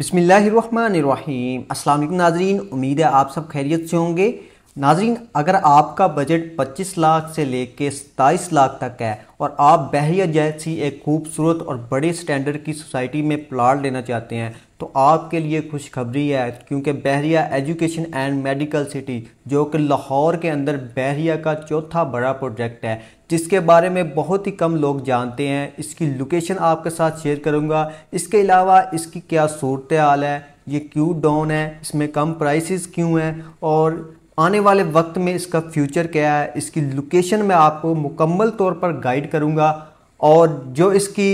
बिसमीम् अल्लाम नाजरीन उम्मीद है आप सब खैरियत से होंगे नाजरीन अगर आपका बजट 25 लाख से लेके 27 लाख तक है और आप बहरिया जैसी एक खूबसूरत और बड़े स्टैंडर्ड की सोसाइटी में प्लाट लेना चाहते हैं तो आपके लिए खुशखबरी है क्योंकि Bahria education and medical city जो कि लाहौर के अंदर बहरिया का चौथा बड़ा प्रोजेक्ट है जिसके बारे में बहुत ही कम लोग जानते हैं इसकी लोकेशन आपके साथ शेयर करूँगा इसके अलावा इसकी क्या सूरत हाल है ये क्यों डाउन है इसमें कम प्राइसेस क्यों हैं और आने वाले वक्त में इसका फ्यूचर क्या है इसकी लोकेशन मैं आपको मुकम्मल तौर पर गाइड करूँगा और जो इसकी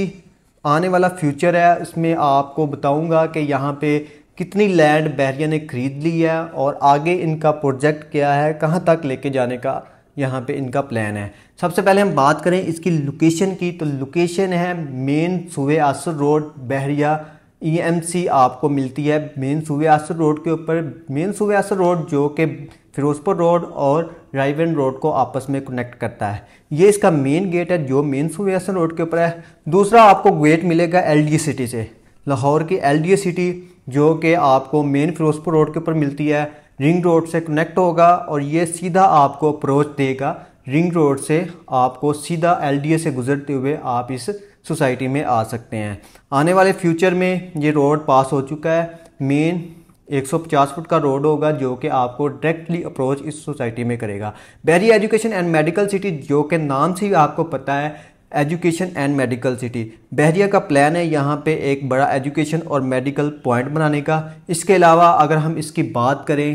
आने वाला फ्यूचर है इसमें आपको बताऊँगा कि यहाँ पे कितनी लैंड बहरिया ने ख़रीद ली है और आगे इनका प्रोजेक्ट क्या है कहाँ तक लेके जाने का यहाँ पे इनका प्लान है सबसे पहले हम बात करें इसकी लोकेशन की तो लोकेशन है मेन सुबह आसर रोड बहरिया ईएमसी e आपको मिलती है मेन सूबेआसर रोड के ऊपर मेन सूबेआसर रोड जो कि फिरोजपुर रोड और रायवन रोड को आपस में कनेक्ट करता है ये इसका मेन गेट है जो मेन सूबेआसर रोड के ऊपर है दूसरा आपको गेट मिलेगा एल सिटी से लाहौर की एल सिटी जो कि आपको मेन फिरोजपुर रोड के ऊपर मिलती है रिंग रोड से कनेक्ट होगा और ये सीधा आपको अप्रोच देगा रिंग रोड से आपको सीधा एल से गुजरते हुए आप इस सोसाइटी में आ सकते हैं आने वाले फ्यूचर में ये रोड पास हो चुका है मेन 150 फुट का रोड होगा जो कि आपको डायरेक्टली अप्रोच इस सोसाइटी में करेगा Bahria education and medical city जो के नाम से ही आपको पता है education and medical city Bahria का प्लान है यहाँ पे एक बड़ा एजुकेशन और मेडिकल पॉइंट बनाने का इसके अलावा अगर हम इसकी बात करें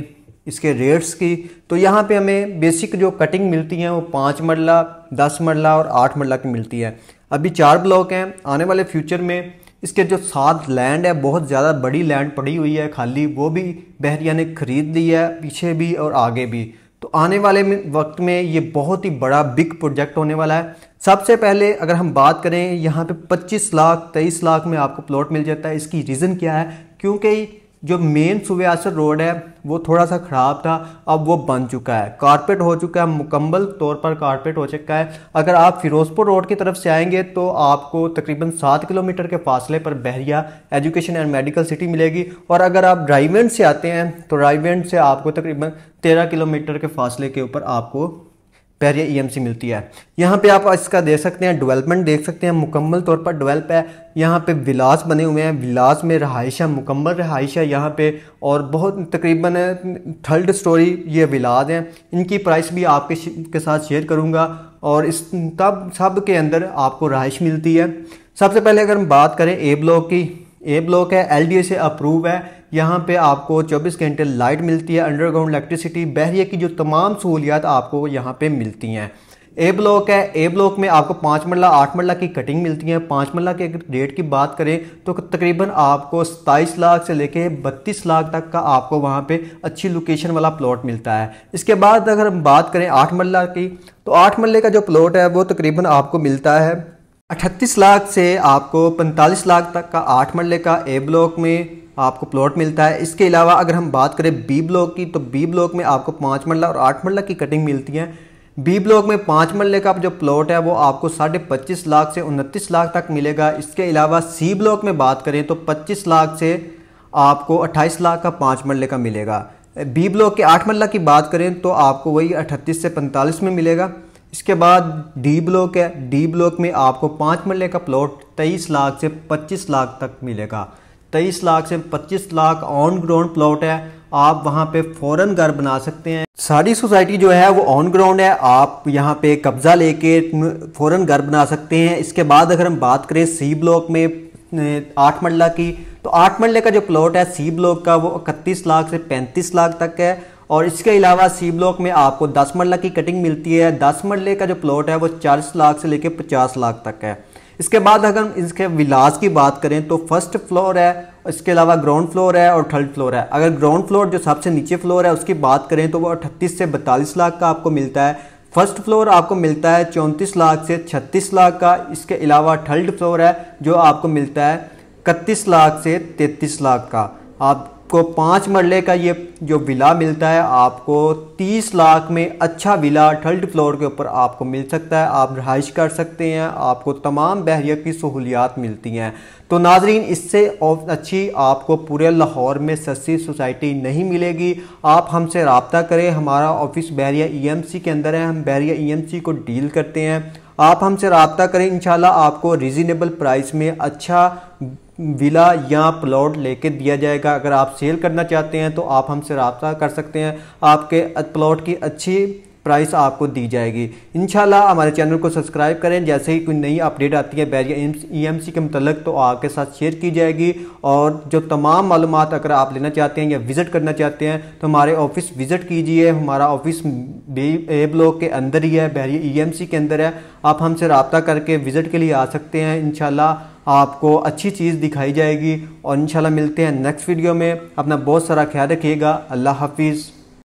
इसके रेट्स की तो यहाँ पे हमें बेसिक जो कटिंग मिलती है वो पाँच मरला दस मरला और आठ मरला की मिलती है अभी चार ब्लॉक हैं आने वाले फ्यूचर में इसके जो सात लैंड है बहुत ज़्यादा बड़ी लैंड पड़ी हुई है खाली वो भी बहरिया ने ख़रीद ली है पीछे भी और आगे भी तो आने वाले वक्त में ये बहुत ही बड़ा बिग प्रोजेक्ट होने वाला है सबसे पहले अगर हम बात करें यहाँ पे 25 लाख 23 लाख में आपको प्लॉट मिल जाता है इसकी रीज़न क्या है क्योंकि जो मेन सुव्यासर रोड है वो थोड़ा सा ख़राब था अब वो बन चुका है कारपेट हो चुका है मुकम्मल तौर पर कारपेट हो चुका है अगर आप फिरोजपुर रोड की तरफ से आएंगे तो आपको तकरीबन सात किलोमीटर के फासले पर Bahria education and medical city मिलेगी और अगर आप ड्राइवेंट से आते हैं तो ड्राइवेंट से आपको तकरीबन तेरह किलोमीटर के फासले के ऊपर आपको पर ये ईएमसी मिलती है यहाँ पे आप इसका देख सकते हैं डेवलपमेंट देख सकते हैं मुकम्मल तौर पर डेवलप है यहाँ पे विलास बने हुए हैं विलास में रहाइश है मुकम्मल रहाइश है यहाँ पे और बहुत तकरीबन थर्ड स्टोरी ये विलास हैं इनकी प्राइस भी आपके के साथ शेयर करूँगा और इस तब सब के अंदर आपको रहाइश मिलती है सबसे पहले अगर हम बात करें ए ब्लॉक की ए ब्लॉक है एल से अप्रूव है यहाँ पे आपको 24 घंटे लाइट मिलती है अंडरग्राउंड इलेक्ट्रिसिटी बहरिया की जो तमाम सहूलियात आपको यहाँ पे मिलती हैं ए ब्लॉक है ए ब्लॉक में आपको पाँच मरला आठ मरला की कटिंग मिलती है पाँच मरला के अगर रेट की बात करें तो तकरीबन आपको सताईस लाख से लेके बत्तीस लाख तक का आपको वहाँ पे अच्छी लोकेशन वाला प्लॉट मिलता है इसके बाद अगर हम बात करें आठ मरला की तो आठ मरले का जो प्लॉट है वो तकरीबन आपको मिलता है अठतीस लाख से आपको पैंतालीस लाख तक का आठ मरले का ए ब्लॉक में आपको प्लॉट मिलता है इसके अलावा अगर हम बात करें बी ब्लॉक की तो बी ब्लॉक में आपको पाँच मरला और आठ मरला की कटिंग मिलती है बी ब्लॉक में पाँच मरले का जो प्लॉट है वो आपको साढ़े पच्चीस लाख से उनतीस लाख तक मिलेगा इसके अलावा सी ब्लॉक में बात करें तो पच्चीस लाख से आपको अट्ठाईस लाख का पाँच मरले का मिलेगा बी ब्लॉक के आठ मरला की बात करें तो आपको वही अठतीस से पैंतालीस में मिलेगा इसके बाद डी ब्लॉक है डी ब्लॉक में आपको पाँच मरले का प्लॉट तेईस लाख से पच्चीस लाख तक मिलेगा तेईस लाख से पच्चीस लाख ऑन ग्राउंड प्लॉट है आप वहाँ पे फौरन घर बना सकते हैं सारी सोसाइटी जो है वो ऑन ग्राउंड है आप यहाँ पे कब्जा लेके फौरन घर बना सकते हैं इसके बाद अगर हम बात करें सी ब्लॉक में आठ मरला की तो आठ मरले का जो प्लॉट है सी ब्लॉक का वो इकतीस लाख से पैंतीस लाख तक है और इसके अलावा सी ब्लॉक में आपको दस मरला की कटिंग मिलती है दस मरले का जो प्लॉट है वो चालीस लाख से लेकर पचास लाख तक है इसके बाद अगर हम इसके विलास की बात करें तो फर्स्ट फ्लोर है इसके अलावा ग्राउंड फ्लोर है और थर्ड फ्लोर है अगर ग्राउंड फ्लोर जो सबसे नीचे फ्लोर है उसकी बात करें तो वो अट्ठतीस से बतालीस लाख का आपको मिलता है फर्स्ट फ्लोर आपको मिलता है चौंतीस लाख से छत्तीस लाख का इसके अलावा थर्ड फ्लोर है जो आपको मिलता है इकतीस लाख से तैतीस लाख का आप आपको पाँच मरले का ये जो विला मिलता है आपको तीस लाख में अच्छा विला थर्ड फ्लोर के ऊपर आपको मिल सकता है आप रहाइश कर सकते हैं आपको तमाम बहरिया की सहूलियात मिलती हैं तो नाजरीन इससे अच्छी आपको पूरे लाहौर में सस्ती सोसाइटी नहीं मिलेगी आप हमसे रबता करें हमारा ऑफिस बहरिया ई e के अंदर है हम बहरिया ई e को डील करते हैं आप हमसे रबता करें इन आपको रिजनेबल प्राइस में अच्छा विला या प्लॉट लेके दिया जाएगा अगर आप सेल करना चाहते हैं तो आप हमसे रबता कर सकते हैं आपके प्लॉट की अच्छी प्राइस आपको दी जाएगी इन हमारे चैनल को सब्सक्राइब करें जैसे ही कोई नई अपडेट आती है बैरिया ई एम सी के मतलब तो आपके साथ शेयर की जाएगी और जो तमाम मालूम अगर आप लेना चाहते हैं या विज़िट करना चाहते हैं तो हमारे ऑफिस विज़िट कीजिए हमारा ऑफिस ए ब्लॉक के अंदर ही है बैरिया ई एम सी के अंदर है आप हमसे रबता करके विज़िट के लिए आ सकते हैं इन आपको अच्छी चीज़ दिखाई जाएगी और इंशाल्लाह मिलते हैं नेक्स्ट वीडियो में अपना बहुत सारा ख्याल रखिएगा अल्लाह हाफिज़